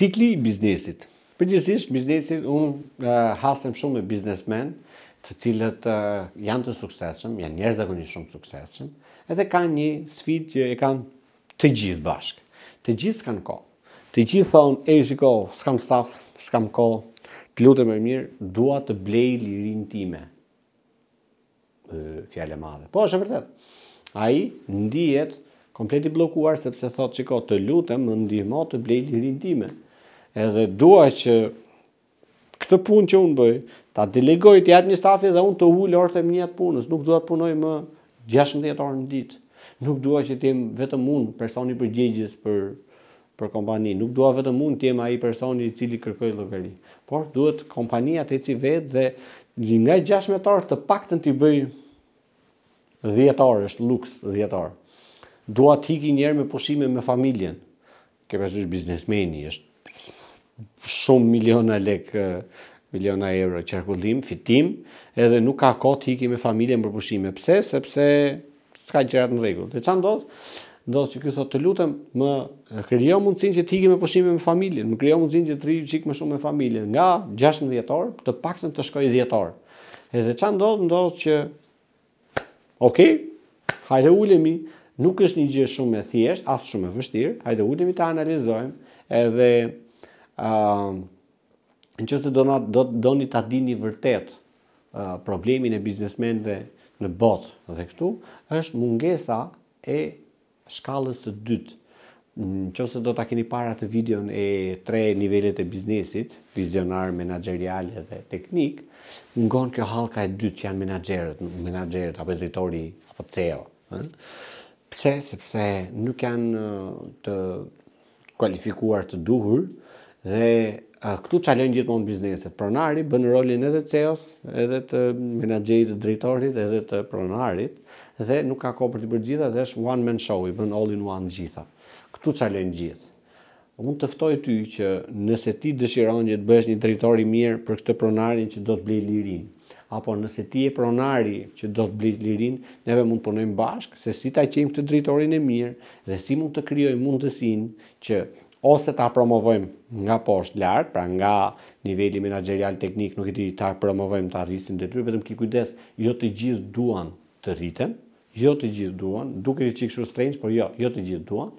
cikli i biznesit. Përgjithësisht biznesit unë uh, hasem shumë me biznesmen, të cilët uh, janë të suksesshëm, janë njerëz zakonisht shumë të suksesshëm, edhe kanë një sfidë që e kanë të gjithë bashk. Të gjithë kanë kohë. Të gjithë thonë, "E shiko, s'kam staf, s'kam kohë, të lutem më mirë, dua të blej lirinë time." Ë fjalë madhe. Po është vërtet. Ai ndihet kompleti i bllokuar sepse thotë, "Shiko, të lutem, më ndihmo të blej lirinë time." edhe dua që këtë punë që unë bëj, ta delegoj të jap një stafi dhe unë të ul orëtim një atë punës, nuk dua të punoj më 16 orë në ditë. Nuk dua që të jem vetëm unë personi përgjegjës për për kompaninë, nuk dua vetëm unë të jem ai personi i cili kërkoj llogari. Por duhet kompania të eci vetë dhe një nga 16 orë të paktën ti bëj 10 orë është luks 10 orë. Dua të ikin një herë me pushime me familjen. Ke biznesmeni, është shumë miliona lek, miliona euro qarkullim, fitim, edhe nuk ka kohë të ikim me familjen për pushime. Pse? Sepse s'ka gjëra në rregull. Dhe çan ndodhë? që të thotë, të lutem, më krijo mundësinë që të ikim me pushime me familjen, më krijo mundësinë që të rri çik më shumë me familjen, nga 16 orë, të paktën të shkoj 10 orë. Edhe çan ndodhë, ndodhë të që OK. Hajde ulemi, nuk është një gjë shumë e thjeshtë, as shumë e vështirë. Hajde ulemi ta analizojmë edhe Ehm, në që se do, na, do, do një të dini vërtet uh, problemin e biznesmenve në botë dhe këtu, është mungesa e shkallës së dytë. Në që se do të keni para të videon e tre nivellet e biznesit, vizionar, menagerialje dhe teknik, ngon kjo halka e dytë që janë menagerët, menagerët apo editori, apo CEO. Hën? Pse, sepse nuk janë të kualifikuar të duhur, dhe këtu çalojnë gjithmonë bizneset. Pronari bën rolin edhe CEO-s, edhe të menaxherit, të drejtorit, edhe të pronarit dhe nuk ka kohë për të bërë gjitha, dhe është one man show, i bën all in one gjitha. Këtu çalojnë gjithë. Unë të ftoj ty që nëse ti dëshiron që të bësh një drejtor i mirë për këtë pronarin që do të blej lirin, apo nëse ti je pronari që do të blej lirin, neve mund të punojmë bashkë se si ta qejmë këtë drejtorin e mirë dhe si mund të krijojmë mundësinë që ose ta promovojmë nga poshtë lart, pra nga niveli menaxherial teknik, nuk e di ta promovojmë ta arrisim detyrë, vetëm ki kujdes, jo të gjithë duan të rriten, jo të gjithë duan, duke i çikshur strange, por jo, jo të gjithë duan.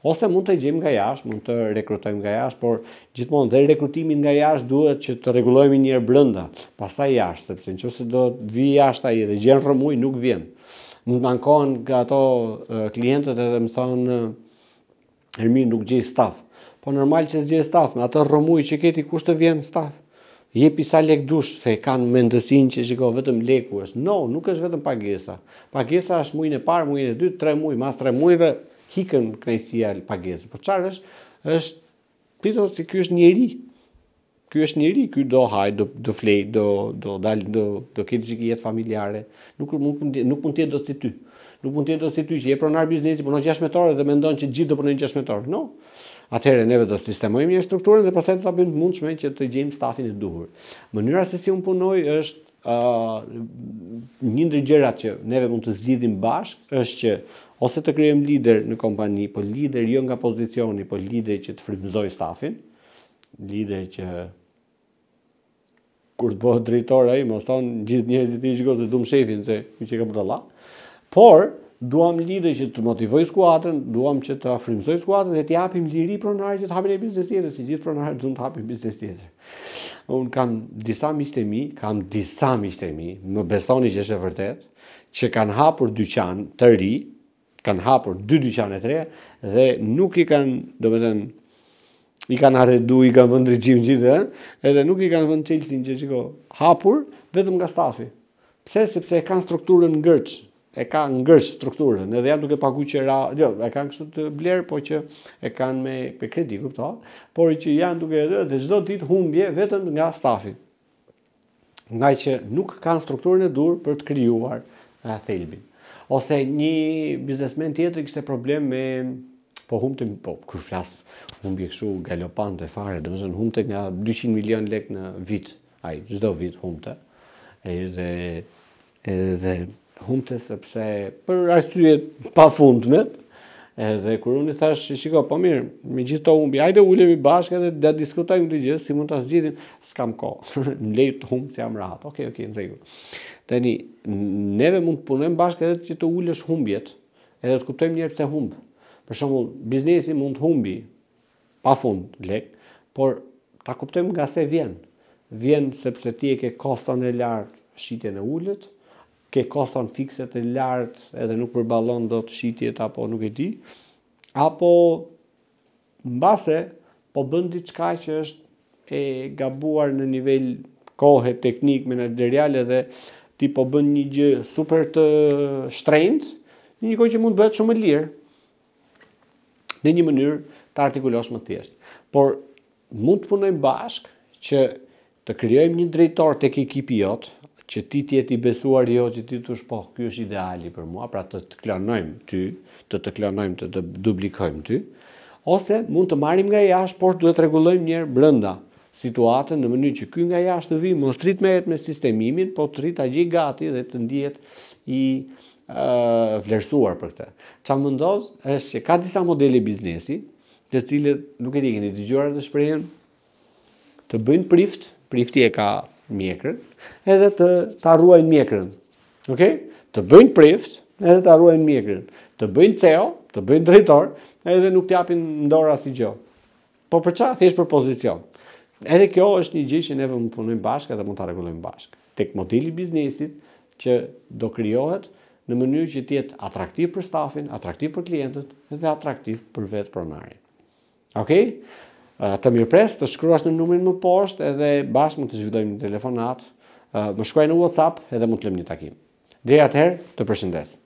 Ose mund të gjejmë nga jashtë, mund të rekrutojmë nga jashtë, por gjithmonë dhe rekrutimi nga jashtë duhet që të rregullojmë një herë brenda, pastaj jashtë, sepse nëse do të vi jashtë ai dhe gjen rrëmuj nuk vjen. Mund të ankohen ato klientët edhe më thonë Hermin nuk gjej staf. Po normal që zgjej staf, me atë rrëmuj që keti kush të vjen staf. Jepi sa lek dush, se kanë mendësin që shiko vetëm leku është. No, nuk është vetëm pagesa. Pagesa është mujnë e parë, mujnë e dytë, tre mujnë, mas tre mujnëve hikën kënejësia pagesë. Po qarë është, është, pito si kjo është njeri, ky është njëri, ky do haj, do do flej, do do dal, do do ketë jetë familjare. Nuk nuk nuk mund të jetë dot si ty. Nuk mund të jetë dot si ty që je pronar biznesi, punon 6 metorë dhe mendon që gjithë do punojnë 6 metorë. No. Atëherë neve do të sistemojmë një strukturën dhe pastaj do ta bëjmë të mundshme që të gjejmë stafin e duhur. Mënyra se si un punoj është ë uh, një ndër gjërat që neve mund të zgjidhim bashk është që ose të krijojmë lider në kompani, po lider jo nga pozicioni, po lider që të frymëzojë stafin lider që kur të bëhet drejtor ai, mos thon gjithë njerëzit i shikojnë se duam shefin se kjo që ka për dalla. Por duam lidhje që të motivoj skuadrën, duam që të afrimsoj skuadrën dhe të japim liri pronar që të hapin e biznes tjetër, si gjithë të duam të hapin biznes tjetër. Un kam disa miq mi, kam disa miq mi, më besoni që është e vërtetë, që kanë hapur dyqan të ri, kanë hapur dy dyqane të reja dhe nuk i kanë, domethënë, i kanë arredu, i kanë vënë regjim gjithë, eh? edhe nuk i kanë vënë qelsin që shiko hapur, vetëm nga stafi. Pse, sepse e kanë strukturën ngërç, e kanë ngërç strukturën, edhe janë duke pagu që ra, jo, e kanë kështu të blerë, po që e kanë me, me kredi, kupto, por që janë duke edhe, dhe gjdo ditë humbje vetëm nga stafi. Nga që nuk kanë strukturën e dur për të kryuar thelbin. Ose një biznesmen tjetër kështë problem me, po humte po kur flas humbi kështu galopante fare do të humte nga 200 milion lek në vit ai çdo vit humte edhe edhe humte sepse për arsye pafundme edhe kur unë i thash shiko po mirë me gjithë to humbi hajde ulemi bashkë edhe da diskutojmë këtë gjë si mund ta zgjidhim s'kam kohë në lejt të humbë jam rahat okay okay në rregull tani neve mund të punojmë bashkë edhe që të ulësh humbjet edhe të kuptojmë njëherë pse humbë për shembull, biznesi mund të humbi pa fund lek, por ta kuptojmë nga se vjen. Vjen sepse ti e ke koston e lartë shitjen e ulët, ke koston fikse të lartë edhe nuk përballon dot shitjet apo nuk e di, apo mbase po bën diçka që është e gabuar në nivel kohë teknik menaxherial edhe ti po bën një gjë super të shtrenjtë, një gjë që mund të bëhet shumë e lirë në një mënyrë të artikulosh më thjesht. Por mund të punojmë bashkë që të krijojmë një drejtor tek ekipi jot, që ti ti jeti besuar jo që ti të po, kjo është ideali për mua, pra të të klonojmë ty, të të klonojmë të të duplikojmë ty, ose mund të marim nga jashtë, por duhet të regullojmë njerë brënda situatën në mënyrë që kjo nga jashtë të vi, mos të rritë me jetë me sistemimin, po të rritë a gjithë gati dhe të ndijet i vlerësuar për këtë. Qa më ndodhë është që ka disa modeli biznesi, të cilët nuk e di keni dëgjuar të shprehen të bëjnë prift, prifti e ka mjekrën, edhe të ta ruajnë mjekrën. Okej? Të bëjnë prift, edhe ta ruajnë mjekrën. Të bëjnë CEO, të bëjnë drejtor, edhe nuk të japin ndora si gjë. Po për çfarë? Thjesht për pozicion. Edhe kjo është një gjë që neve mund punojmë bashkë dhe mund ta rregullojmë bashkë. Tek modeli i biznesit që do krijohet, në mënyrë që të jetë atraktiv për stafin, atraktiv për klientët dhe atraktiv për vetë pronarin. Okej? të mirë presë, të shkruash në numrin më poshtë edhe bashkë mund të zhvidojmë një telefonat, më shkruaj në WhatsApp edhe mund të lëmë një takim. Dhe atëherë, të përshëndesë.